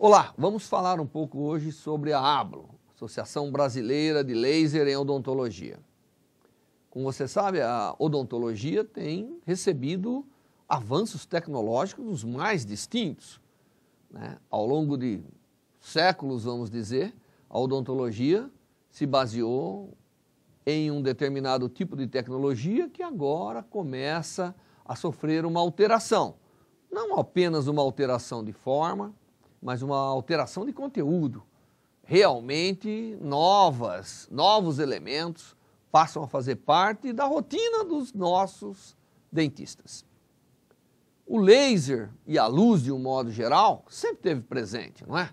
Olá, vamos falar um pouco hoje sobre a ABLO, Associação Brasileira de Laser em Odontologia. Como você sabe, a odontologia tem recebido avanços tecnológicos mais distintos. Né? Ao longo de séculos, vamos dizer, a odontologia se baseou em um determinado tipo de tecnologia que agora começa a sofrer uma alteração. Não apenas uma alteração de forma, mas uma alteração de conteúdo. Realmente novas, novos elementos passam a fazer parte da rotina dos nossos dentistas. O laser e a luz, de um modo geral, sempre teve presente, não é?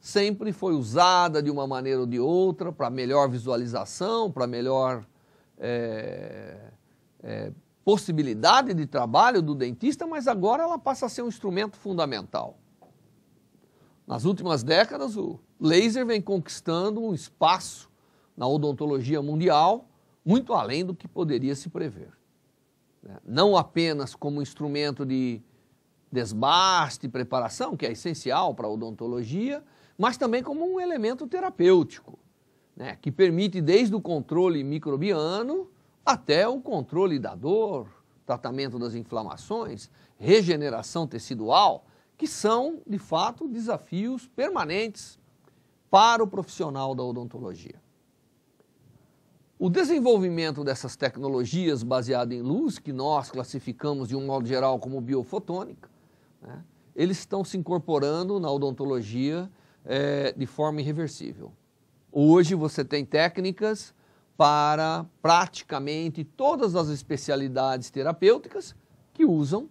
Sempre foi usada de uma maneira ou de outra para melhor visualização, para melhor é, é, possibilidade de trabalho do dentista, mas agora ela passa a ser um instrumento fundamental. Nas últimas décadas, o laser vem conquistando um espaço na odontologia mundial muito além do que poderia se prever. Né? Não apenas como instrumento de desbaste, e preparação, que é essencial para a odontologia, mas também como um elemento terapêutico, né, que permite desde o controle microbiano até o controle da dor, tratamento das inflamações, regeneração tecidual, que são, de fato, desafios permanentes para o profissional da odontologia. O desenvolvimento dessas tecnologias baseadas em luz, que nós classificamos de um modo geral como biofotônica, né, eles estão se incorporando na odontologia é, de forma irreversível. Hoje você tem técnicas para praticamente todas as especialidades terapêuticas que usam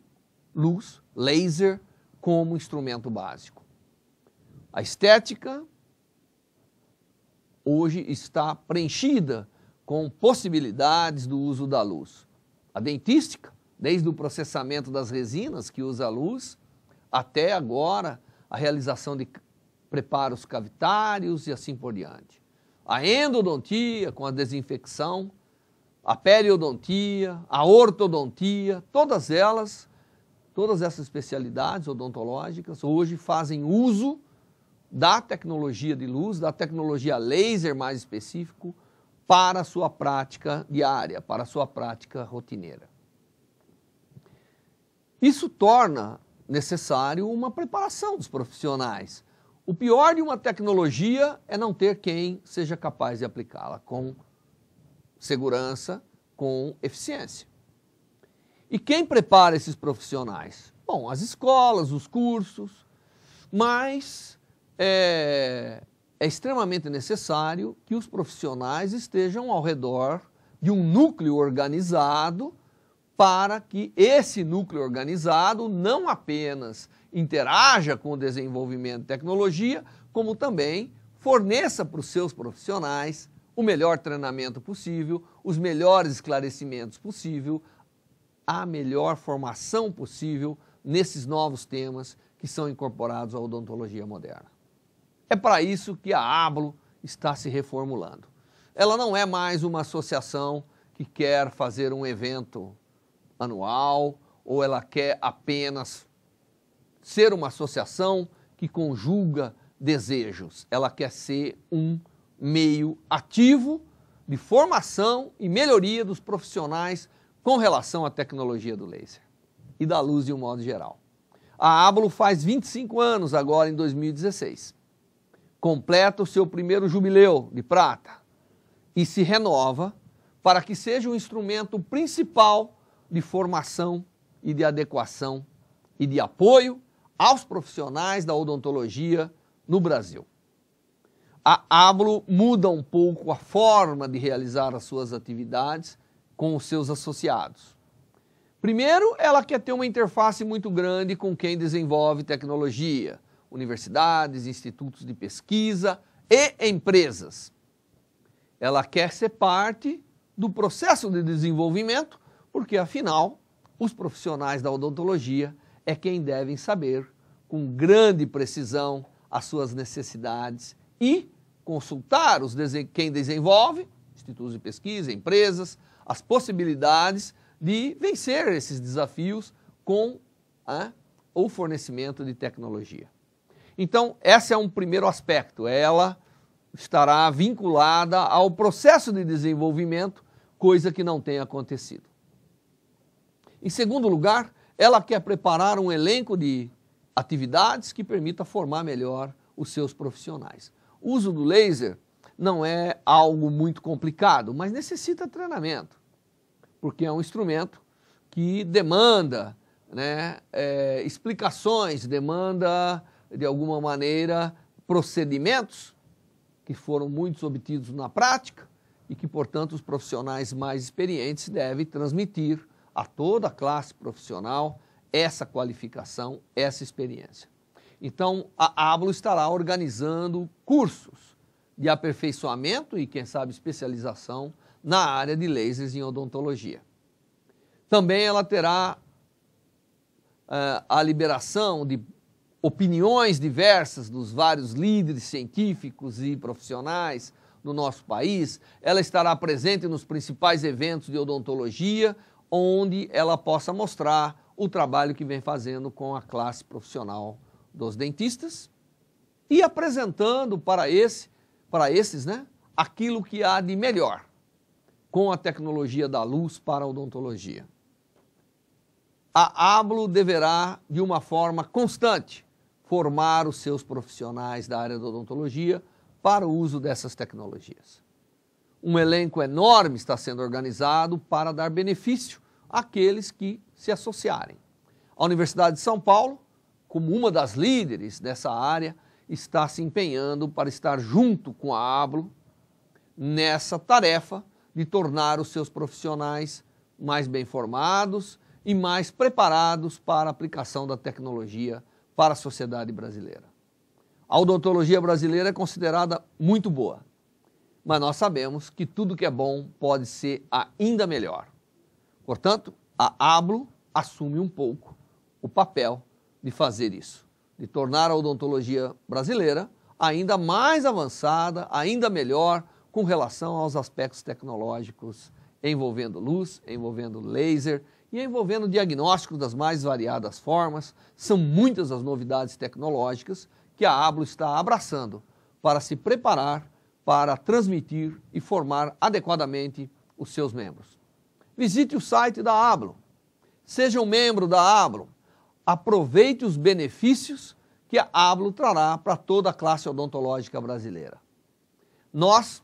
luz, laser, como instrumento básico. A estética hoje está preenchida com possibilidades do uso da luz. A dentística, desde o processamento das resinas que usa a luz, até agora a realização de preparos cavitários e assim por diante. A endodontia com a desinfecção, a periodontia, a ortodontia, todas elas Todas essas especialidades odontológicas hoje fazem uso da tecnologia de luz, da tecnologia laser mais específico, para a sua prática diária, para a sua prática rotineira. Isso torna necessário uma preparação dos profissionais. O pior de uma tecnologia é não ter quem seja capaz de aplicá-la com segurança, com eficiência. E quem prepara esses profissionais? Bom, as escolas, os cursos, mas é, é extremamente necessário que os profissionais estejam ao redor de um núcleo organizado para que esse núcleo organizado não apenas interaja com o desenvolvimento de tecnologia, como também forneça para os seus profissionais o melhor treinamento possível, os melhores esclarecimentos possível, a melhor formação possível nesses novos temas que são incorporados à odontologia moderna. É para isso que a ABLO está se reformulando. Ela não é mais uma associação que quer fazer um evento anual ou ela quer apenas ser uma associação que conjuga desejos. Ela quer ser um meio ativo de formação e melhoria dos profissionais com relação à tecnologia do laser e da luz de um modo geral. A Ablo faz 25 anos agora em 2016. Completa o seu primeiro jubileu de prata e se renova para que seja o um instrumento principal de formação e de adequação e de apoio aos profissionais da odontologia no Brasil. A ABLO muda um pouco a forma de realizar as suas atividades com os seus associados. Primeiro, ela quer ter uma interface muito grande com quem desenvolve tecnologia, universidades, institutos de pesquisa e empresas. Ela quer ser parte do processo de desenvolvimento, porque afinal, os profissionais da odontologia é quem devem saber com grande precisão as suas necessidades e consultar os quem desenvolve, institutos de pesquisa, empresas, as possibilidades de vencer esses desafios com ah, o fornecimento de tecnologia. Então, esse é um primeiro aspecto. Ela estará vinculada ao processo de desenvolvimento, coisa que não tem acontecido. Em segundo lugar, ela quer preparar um elenco de atividades que permita formar melhor os seus profissionais. O uso do laser não é algo muito complicado, mas necessita treinamento, porque é um instrumento que demanda né, é, explicações, demanda, de alguma maneira, procedimentos que foram muitos obtidos na prática e que, portanto, os profissionais mais experientes devem transmitir a toda a classe profissional essa qualificação, essa experiência. Então, a ABLO estará organizando cursos de aperfeiçoamento e, quem sabe, especialização na área de lasers em odontologia. Também ela terá uh, a liberação de opiniões diversas dos vários líderes científicos e profissionais do nosso país. Ela estará presente nos principais eventos de odontologia, onde ela possa mostrar o trabalho que vem fazendo com a classe profissional dos dentistas e apresentando para esse para esses, né, aquilo que há de melhor com a tecnologia da luz para a odontologia. A ABLO deverá, de uma forma constante, formar os seus profissionais da área da odontologia para o uso dessas tecnologias. Um elenco enorme está sendo organizado para dar benefício àqueles que se associarem. A Universidade de São Paulo, como uma das líderes dessa área, está se empenhando para estar junto com a ABLO nessa tarefa de tornar os seus profissionais mais bem formados e mais preparados para a aplicação da tecnologia para a sociedade brasileira. A odontologia brasileira é considerada muito boa, mas nós sabemos que tudo que é bom pode ser ainda melhor. Portanto, a ABLO assume um pouco o papel de fazer isso de tornar a odontologia brasileira ainda mais avançada, ainda melhor com relação aos aspectos tecnológicos envolvendo luz, envolvendo laser e envolvendo diagnóstico das mais variadas formas. São muitas as novidades tecnológicas que a ABLO está abraçando para se preparar para transmitir e formar adequadamente os seus membros. Visite o site da ABLO. Seja um membro da ABLO aproveite os benefícios que a ABLO trará para toda a classe odontológica brasileira. Nós,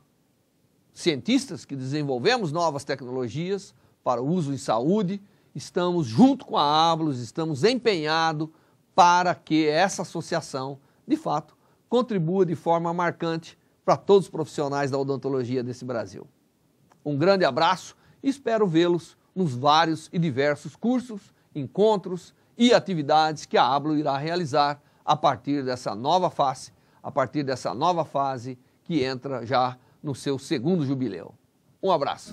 cientistas que desenvolvemos novas tecnologias para uso em saúde, estamos junto com a ABLOS, estamos empenhados para que essa associação, de fato, contribua de forma marcante para todos os profissionais da odontologia desse Brasil. Um grande abraço e espero vê-los nos vários e diversos cursos, encontros e atividades que a ABLO irá realizar a partir dessa nova fase, a partir dessa nova fase que entra já no seu segundo jubileu. Um abraço.